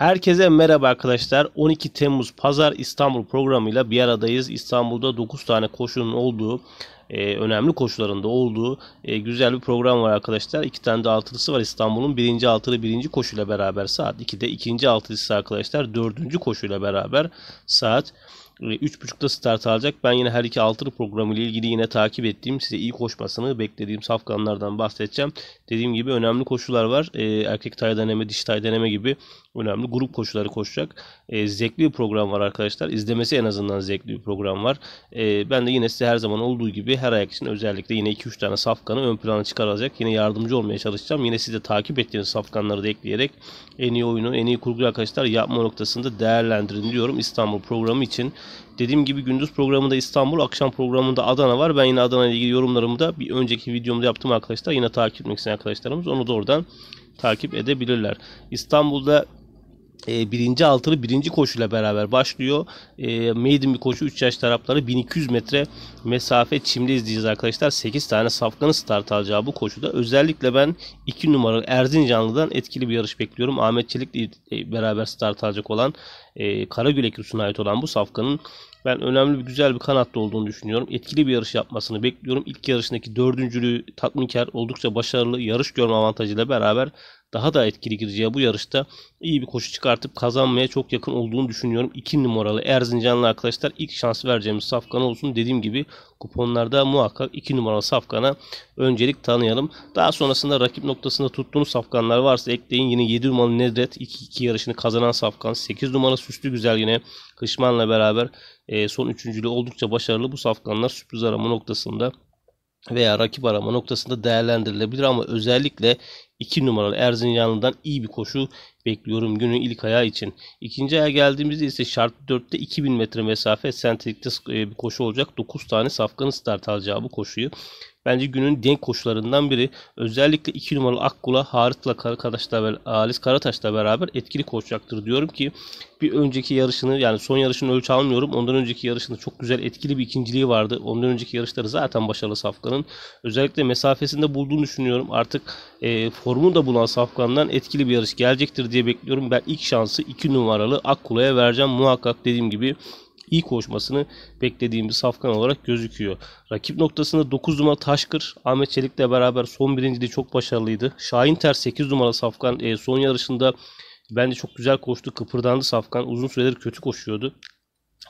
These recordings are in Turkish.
Herkese merhaba arkadaşlar. 12 Temmuz Pazar İstanbul programıyla bir aradayız. İstanbul'da 9 tane koşunun olduğu, e, önemli koşularında olduğu e, güzel bir program var arkadaşlar. 2 tane de altılısı var İstanbul'un. Birinci altılı birinci koşuyla beraber saat 2'de. ikinci altılısı arkadaşlar dördüncü koşuyla beraber saat 3.30'da e, start alacak. Ben yine her iki altılı programı ile ilgili yine takip ettiğim, size iyi koşmasını beklediğim safkanlardan bahsedeceğim. Dediğim gibi önemli koşular var. E, erkek tay deneme, diş tay deneme gibi önemli. Grup koşuları koşacak. E, zevkli bir program var arkadaşlar. İzlemesi en azından zevkli bir program var. E, ben de yine size her zaman olduğu gibi her ayak için özellikle yine 2-3 tane safkanı ön plana çıkaracak Yine yardımcı olmaya çalışacağım. Yine siz de takip ettiğiniz safkanları da ekleyerek en iyi oyunu, en iyi kurgu arkadaşlar yapma noktasında değerlendirin diyorum İstanbul programı için. Dediğim gibi gündüz programında İstanbul, akşam programında Adana var. Ben yine Adana ile ilgili yorumlarımı da bir önceki videomda yaptım arkadaşlar. Yine takip etmek isteyen arkadaşlarımız onu da oradan takip edebilirler. İstanbul'da e, birinci altılı birinci koşuyla beraber başlıyor. E, maiden bir koşu 3 yaş tarafları 1200 metre mesafe çimde izleyeceğiz arkadaşlar. 8 tane safkanın start alacağı bu koşuda. Özellikle ben 2 numaralı Erzincanlı'dan etkili bir yarış bekliyorum. Ahmet Çelik'le e, beraber start alacak olan e, Karagül Ekürsu'na ait olan bu safkanın ben önemli bir güzel bir kanatta olduğunu düşünüyorum. Etkili bir yarış yapmasını bekliyorum. İlk yarışındaki dördüncülüğü tatminkar oldukça başarılı yarış görme avantajıyla beraber daha da etkili gideceği bu yarışta iyi bir koşu çıkartıp kazanmaya çok yakın olduğunu düşünüyorum. 2 numaralı Erzincanlı arkadaşlar ilk şans vereceğimiz safkan olsun. Dediğim gibi kuponlarda muhakkak 2 numaralı safkana öncelik tanıyalım. Daha sonrasında rakip noktasında tuttuğunuz safkanlar varsa ekleyin. Yine 7 numaralı Nedret 2-2 yarışını kazanan safkan. 8 numaralı Süslü Güzel yine Kışman'la beraber e, son üçüncülü oldukça başarılı. Bu safkanlar sürpriz arama noktasında veya rakip arama noktasında değerlendirilebilir ama özellikle 2 numaralı Erzincanlı'dan iyi bir koşu bekliyorum günün ilk ayağı için. İkinci aya geldiğimizde ise şartlı 4'te 2000 metre mesafe sentrikte e, bir koşu olacak. 9 tane safkanın start alacağı bu koşuyu. Bence günün denk koşularından biri. Özellikle 2 numaralı Akkula Harit'la arkadaşla alis Karataş'la beraber etkili koşacaktır. Diyorum ki bir önceki yarışını yani son yarışını ölçü almıyorum. Ondan önceki yarışında çok güzel etkili bir ikinciliği vardı. Ondan önceki yarışları zaten başarılı Safkan'ın. Özellikle mesafesinde bulduğunu düşünüyorum. Artık e, formu da bulan Safkan'dan etkili bir yarış gelecektir diye diye bekliyorum. Ben ilk şansı 2 numaralı Akkula'ya vereceğim. Muhakkak dediğim gibi iyi koşmasını beklediğim bir safkan olarak gözüküyor. Rakip noktasında 9 numara Taşkır Ahmet Çelik'le beraber son birinciliği çok başarılıydı. Şahin Ter 8 numara safkan e, son yarışında Bence çok güzel koştu. Kıpırdandı Safkan. Uzun süredir kötü koşuyordu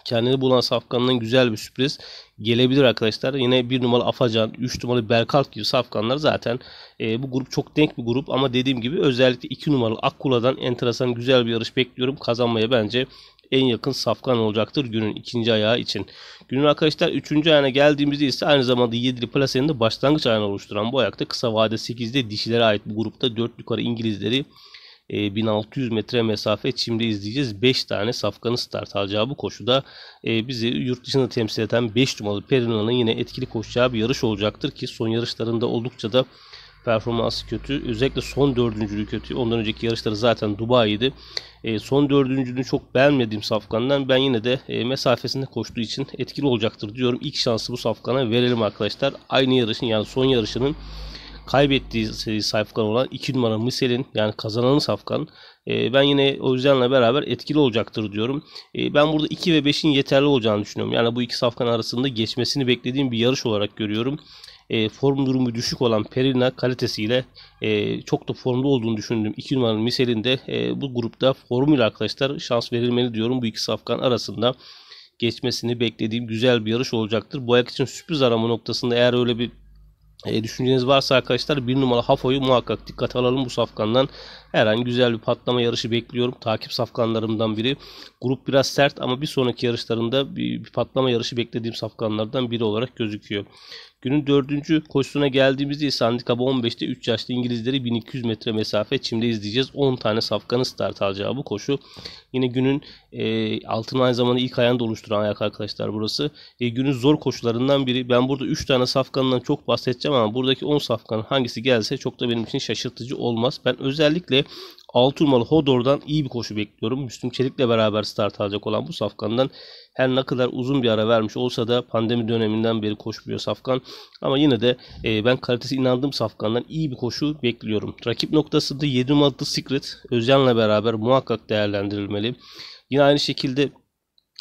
kendini bulan safkandan güzel bir sürpriz gelebilir arkadaşlar. Yine bir numaralı Afacan, 3 numaralı berkalt gibi safkanlar zaten e, bu grup çok denk bir grup ama dediğim gibi özellikle 2 numaralı Akkula'dan enteresan güzel bir yarış bekliyorum. Kazanmaya bence en yakın safkan olacaktır günün ikinci ayağı için. Günün arkadaşlar üçüncü ayağına geldiğimizde ise aynı zamanda 7'li plasenin de başlangıç ayağını oluşturan bu ayakta kısa vade 8'de dişilere ait bu grupta 4 yukarı İngilizleri 1600 e, metre mesafe şimdi izleyeceğiz. 5 tane safkanı start alacağı bu koşuda e, bizi yurt dışında temsil eden 5 numaralı Perinan'ın yine etkili koşacağı bir yarış olacaktır ki son yarışlarında oldukça da performansı kötü. Özellikle son dördüncülüğü kötü. Ondan önceki yarışları zaten Dubai'ydi. E, son dördüncülüğünü çok beğenmediğim Safkan'dan ben yine de e, mesafesinde koştuğu için etkili olacaktır diyorum. İlk şansı bu Safkan'a verelim arkadaşlar. Aynı yarışın yani son yarışının kaybettiği Safkan olan 2 numara Misel'in yani kazananı Safkan. E, ben yine Özcan'la beraber etkili olacaktır diyorum. E, ben burada 2 ve 5'in yeterli olacağını düşünüyorum. Yani bu iki Safkan arasında geçmesini beklediğim bir yarış olarak görüyorum. E, form durumu düşük olan Perina kalitesiyle çok da formda olduğunu düşündüm. 2 numaranın Misel'in de bu grupta formuyla arkadaşlar şans verilmeli diyorum bu iki Safkan arasında geçmesini beklediğim güzel bir yarış olacaktır. Bu ayak için sürpriz arama noktasında eğer öyle bir e, düşünceniz varsa arkadaşlar bir numara Hafo'yu muhakkak dikkat alalım bu safkandan. herhangi güzel bir patlama yarışı bekliyorum. Takip safkanlarımdan biri. Grup biraz sert ama bir sonraki yarışlarında bir, bir patlama yarışı beklediğim safkanlardan biri olarak gözüküyor. Günün dördüncü koşusuna geldiğimizde ise handikabı 15'te 3 yaşlı İngilizleri 1200 metre mesafe çimde izleyeceğiz. 10 tane safkanın start alacağı bu koşu. Yine günün e, altın aynı zamanda ilk ayağını da oluşturan ayak arkadaşlar burası. E, günün zor koşularından biri. Ben burada 3 tane safkanından çok bahsedeceğim seçeceğim ama buradaki 10 safkanın hangisi gelse çok da benim için şaşırtıcı olmaz. Ben özellikle 6 Hodor'dan iyi bir koşu bekliyorum. Müslüm Çelik'le beraber start alacak olan bu safkandan her ne kadar uzun bir ara vermiş olsa da pandemi döneminden beri koşmuyor safkan. Ama yine de e, ben kalitesi inandığım safkandan iyi bir koşu bekliyorum. Rakip noktasında 7 numaralı Secret Özcan'la beraber muhakkak değerlendirilmeli. Yine aynı şekilde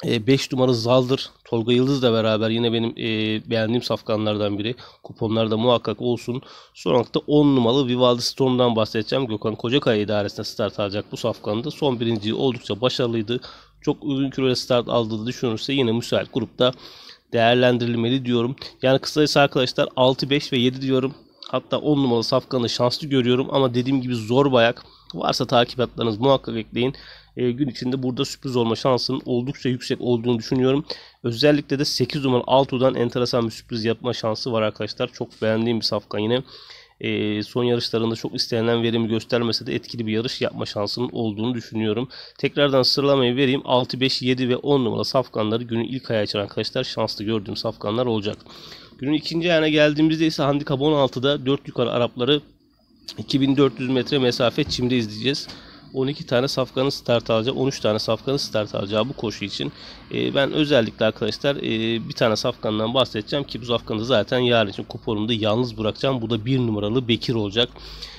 5 e, numara Zaldır. Tolga Yıldız'la beraber yine benim e, beğendiğim safkanlardan biri. Kuponlarda muhakkak olsun. Son olarak da 10 numaralı Vivaldi Storm'dan bahsedeceğim. Gökhan Kocakaya idaresine start alacak bu safkanın Son birinci oldukça başarılıydı. Çok uzun kilo start aldığını düşünürse yine müsait grupta değerlendirilmeli diyorum. Yani kısacası arkadaşlar 6, 5 ve 7 diyorum. Hatta 10 numaralı safkanı şanslı görüyorum ama dediğim gibi zor bayak. Varsa takip hatlarınız muhakkak ekleyin e, gün içinde burada sürpriz olma şansının oldukça yüksek olduğunu düşünüyorum. Özellikle de 8 numara Altu'dan enteresan bir sürpriz yapma şansı var arkadaşlar. Çok beğendiğim bir safka yine. E, son yarışlarında çok istenilen verimi göstermese de etkili bir yarış yapma şansının olduğunu düşünüyorum. Tekrardan sıralamayı vereyim. 6, 5, 7 ve 10 numara safkanları günün ilk ayağı açan arkadaşlar şanslı gördüğüm safkanlar olacak. Günün ikinci ayağına geldiğimizde ise handikap 16'da 4 yukarı Arapları 2400 metre mesafe çimde izleyeceğiz. 12 tane safkanın start alacağı, 13 tane safkanın start alacağı bu koşu için e, ben özellikle arkadaşlar e, bir tane safkandan bahsedeceğim ki bu safkanı zaten yarın için kuponumda yalnız bırakacağım. Bu da bir numaralı Bekir olacak.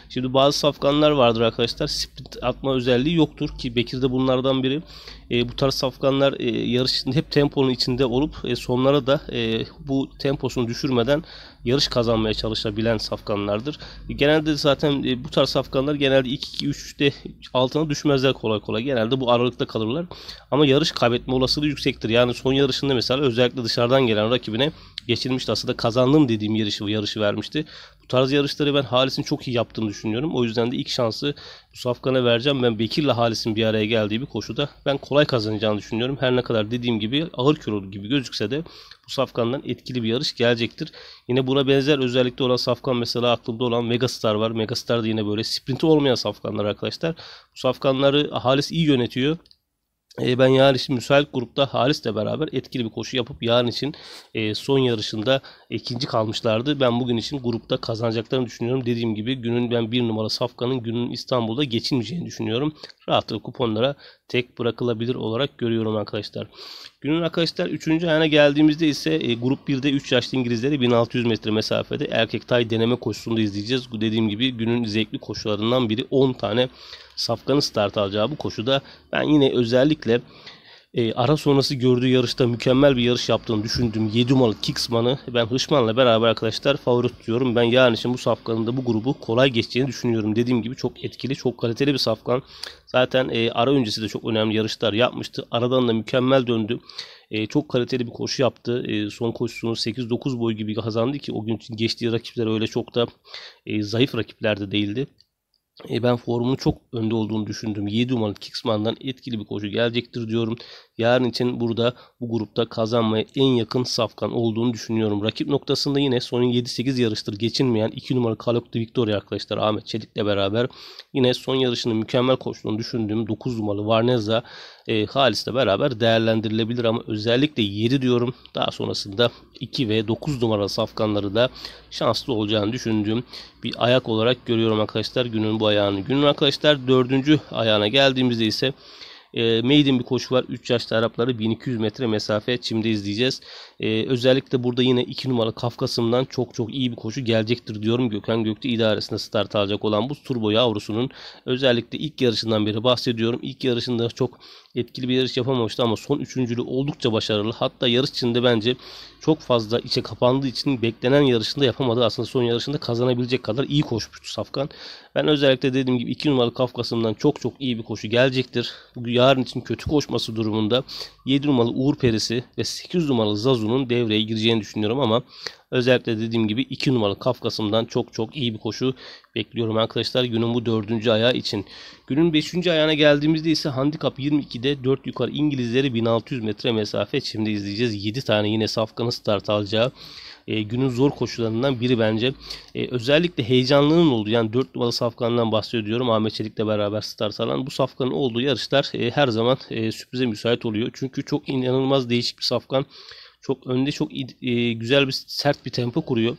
Şimdi bazı safkanlar vardır arkadaşlar. Sprint atma özelliği yoktur ki Bekir de bunlardan biri. E, bu tarz safkanlar e, yarışın hep temponun içinde olup e, sonlara da e, bu temposunu düşürmeden yarış kazanmaya çalışabilen safkanlardır. Genelde zaten e, bu tarz safkanlar genelde 2-2-3'te altına düşmezler kolay kolay. Genelde bu aralıkta kalırlar. Ama yarış kaybetme olasılığı yüksektir. Yani son yarışında mesela özellikle dışarıdan gelen rakibine geçirmişti. Aslında kazandım dediğim yarışı, yarışı vermişti. Bu tarz yarışları ben Halis'in çok iyi yaptığını düşünüyorum. O yüzden de ilk şansı bu safkana vereceğim. Ben Bekir'le Halis'in bir araya geldiği bir koşuda ben kolay kazanacağını düşünüyorum. Her ne kadar dediğim gibi ağır kilolu gibi gözükse de bu safkandan etkili bir yarış gelecektir. Yine bu buna benzer özellikte olan safkan mesela aklımda olan Megastar var. Megastar da yine böyle sprinti olmayan safkanlar arkadaşlar. Bu safkanları Halis iyi yönetiyor. E, ben yarın için müsait grupta Halis'le beraber etkili bir koşu yapıp yarın için e, son yarışında ikinci kalmışlardı. Ben bugün için grupta kazanacaklarını düşünüyorum. Dediğim gibi günün ben bir numara Safkan'ın günün İstanbul'da geçilmeyeceğini düşünüyorum. Rahatlıkla kuponlara tek bırakılabilir olarak görüyorum arkadaşlar. Günün arkadaşlar 3. ayağına geldiğimizde ise e, grup 1'de 3 yaşlı İngilizleri 1600 metre mesafede erkek tay deneme koşusunda izleyeceğiz. Dediğim gibi günün zevkli koşularından biri 10 tane safkanın start alacağı bu koşuda ben yine özellikle e, ara sonrası gördüğü yarışta mükemmel bir yarış yaptığını düşündüğüm 7 numaralı Kixman'ı ben Hışman'la beraber arkadaşlar favori tutuyorum. Ben yarın için bu safkanın da bu grubu kolay geçeceğini düşünüyorum. Dediğim gibi çok etkili, çok kaliteli bir safkan. Zaten e, ara öncesi de çok önemli yarışlar yapmıştı. Aradan da mükemmel döndü. E, çok kaliteli bir koşu yaptı. E, son koşusunu 8-9 boy gibi kazandı ki o gün geçtiği rakipler öyle çok da e, zayıf rakipler de değildi. E ben formunun çok önde olduğunu düşündüm. 7 numaralı Kixman'dan etkili bir koşu gelecektir diyorum. Yarın için burada bu grupta kazanmaya en yakın Safkan olduğunu düşünüyorum. Rakip noktasında yine son 7-8 yarıştır geçinmeyen 2 numara Kalok de Victoria arkadaşlar Ahmet Çelik'le beraber yine son yarışının mükemmel koştuğunu düşündüğüm 9 numaralı Varneza e, Halis'le beraber değerlendirilebilir ama özellikle 7 diyorum. Daha sonrasında 2 ve 9 numaralı safkanları da şanslı olacağını düşündüğüm bir ayak olarak görüyorum arkadaşlar günün bu ayağını. Günün arkadaşlar 4. ayağına geldiğimizde ise e, ee, maiden bir koşu var. 3 yaşlı Arapları 1200 metre mesafe çimde izleyeceğiz. E, özellikle burada yine 2 numaralı Kafkasım'dan çok çok iyi bir koşu gelecektir diyorum. Gökhan Gökte idaresinde start alacak olan bu turbo yavrusunun özellikle ilk yarışından beri bahsediyorum. İlk yarışında çok etkili bir yarış yapamamıştı ama son üçüncülü oldukça başarılı. Hatta yarış içinde bence çok fazla içe kapandığı için beklenen yarışında yapamadı. Aslında son yarışında kazanabilecek kadar iyi koşmuştu Safkan. Ben özellikle dediğim gibi 2 numaralı Kafkas'ımdan çok çok iyi bir koşu gelecektir. Yarın için kötü koşması durumunda 7 numaralı Uğur Perisi ve 8 numaralı Zazu'nun devreye gireceğini düşünüyorum ama özellikle dediğim gibi 2 numaralı Kafkas'ımdan çok çok iyi bir koşu bekliyorum arkadaşlar günün bu 4. ayağı için. Günün 5. ayağına geldiğimizde ise handicap 22'de 4 yukarı İngilizleri 1600 metre mesafe şimdi izleyeceğiz. 7 tane yine Safkan'ın start alacağı e, günün zor koşullarından biri bence. E, özellikle heyecanlının olduğu yani 4 numaralı safkandan bahsediyorum. Ahmet Çelik'le beraber star salan bu safkanın olduğu yarışlar e, her zaman e, sürprize müsait oluyor. Çünkü çok inanılmaz değişik bir safkan. Çok önde çok e, güzel bir sert bir tempo kuruyor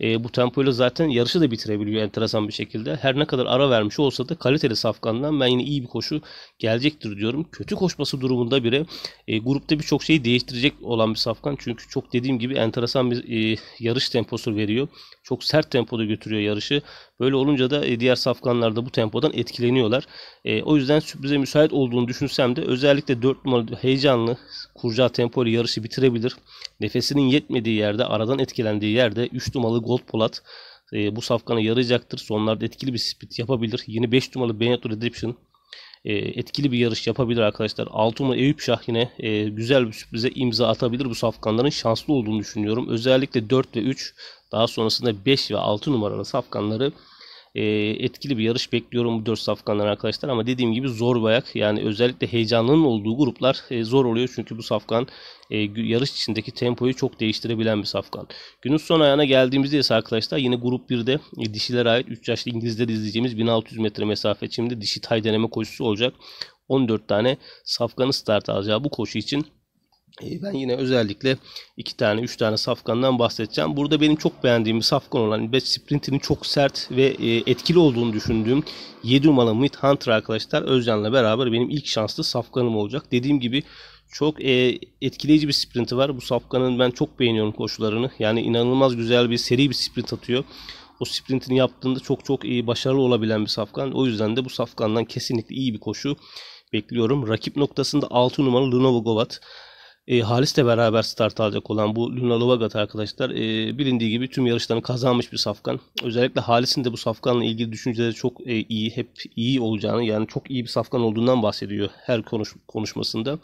e, bu tempoyla zaten yarışı da bitirebiliyor enteresan bir şekilde. Her ne kadar ara vermiş olsa da kaliteli safkandan ben yine iyi bir koşu gelecektir diyorum. Kötü koşması durumunda bile e, grupta birçok şeyi değiştirecek olan bir safkan. Çünkü çok dediğim gibi enteresan bir e, yarış temposu veriyor. Çok sert tempoda götürüyor yarışı. Böyle olunca da e, diğer safkanlar da bu tempodan etkileniyorlar. E, o yüzden sürprize müsait olduğunu düşünsem de özellikle 4 numaralı heyecanlı kuracağı tempoyla yarışı bitirebilir. Nefesinin yetmediği yerde, aradan etkilendiği yerde 3 numaralı Gold Polat e, bu safkana yarayacaktır. Sonlarda etkili bir split yapabilir. Yeni 5 numaralı Benetto Redemption e, etkili bir yarış yapabilir arkadaşlar. 6 numaralı Eyüp Şah yine e, güzel bir sürprize imza atabilir. Bu safkanların şanslı olduğunu düşünüyorum. Özellikle 4 ve 3 daha sonrasında 5 ve 6 numaralı safkanları e, etkili bir yarış bekliyorum bu 4 safkanlar arkadaşlar ama dediğim gibi zor bayak yani özellikle heyecanının olduğu gruplar e, zor oluyor çünkü bu safkan e, yarış içindeki tempoyu çok değiştirebilen bir safkan. Günün son ayağına geldiğimizde ise arkadaşlar yine grup 1'de e, dişilere ait 3 yaşlı İngilizler izleyeceğimiz 1600 metre mesafe şimdi dişi tay deneme koşusu olacak. 14 tane safkanı start alacağı bu koşu için ee, ben yine özellikle iki tane, üç tane safkandan bahsedeceğim. Burada benim çok beğendiğim bir safkan olan ve sprintinin çok sert ve e, etkili olduğunu düşündüğüm 7 numaralı Mid Hunter arkadaşlar Özcan'la beraber benim ilk şanslı safkanım olacak. Dediğim gibi çok e, etkileyici bir sprinti var. Bu Safkan'ın ben çok beğeniyorum koşularını. Yani inanılmaz güzel bir seri bir sprint atıyor. O sprintini yaptığında çok çok iyi e, başarılı olabilen bir Safkan. O yüzden de bu Safkan'dan kesinlikle iyi bir koşu bekliyorum. Rakip noktasında 6 numaralı Lenovo Govat e, de beraber start alacak olan bu Luna Lovagat arkadaşlar e, bilindiği gibi tüm yarışlarını kazanmış bir safkan. Özellikle Halis'in de bu safkanla ilgili düşünceleri çok e, iyi, hep iyi olacağını yani çok iyi bir safkan olduğundan bahsediyor her konuş, konuşmasında.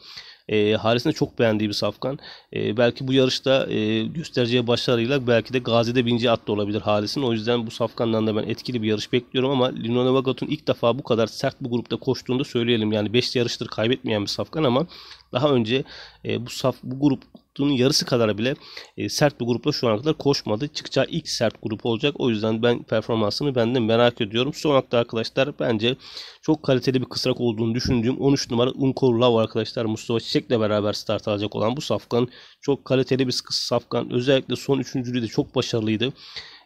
E, Halis'in de çok beğendiği bir safkan. E, belki bu yarışta e, göstereceği başarıyla belki de Gazi'de binci at da olabilir Halis'in. O yüzden bu safkandan da ben etkili bir yarış bekliyorum ama Luna Lovagat'ın ilk defa bu kadar sert bu grupta koştuğunu da söyleyelim. Yani 5 yarıştır kaybetmeyen bir safkan ama daha önce e, bu saf bu grubun yarısı kadar bile e, sert bir grupla şu ana kadar koşmadı. Çıkacağı ilk sert grup olacak. O yüzden ben performansını benden merak ediyorum. Son hafta arkadaşlar bence çok kaliteli bir kısrak olduğunu düşündüğüm 13 numara Unkor Lav arkadaşlar Mustafa Çiçek'le beraber start alacak olan bu safkan çok kaliteli bir safkan. Özellikle son üçüncülüğü de çok başarılıydı.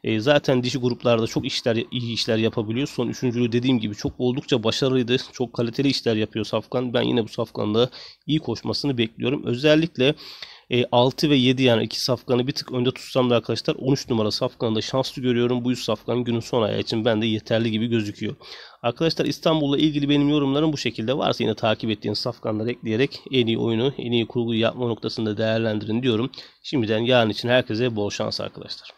E, zaten dişi gruplarda çok işler iyi işler yapabiliyor. Son üçüncülü dediğim gibi çok oldukça başarılıydı. Çok kaliteli işler yapıyor Safkan. Ben yine bu Safkan'da iyi koşmasını bekliyorum. Özellikle e, 6 ve 7 yani iki safkanı bir tık önde tutsam da arkadaşlar 13 numara safkanı da şanslı görüyorum. Bu 100 safkan günün son ayağı için bende yeterli gibi gözüküyor. Arkadaşlar İstanbul'la ilgili benim yorumlarım bu şekilde. Varsa yine takip ettiğiniz safkanları ekleyerek en iyi oyunu, en iyi kurgu yapma noktasında değerlendirin diyorum. Şimdiden yarın için herkese bol şans arkadaşlar.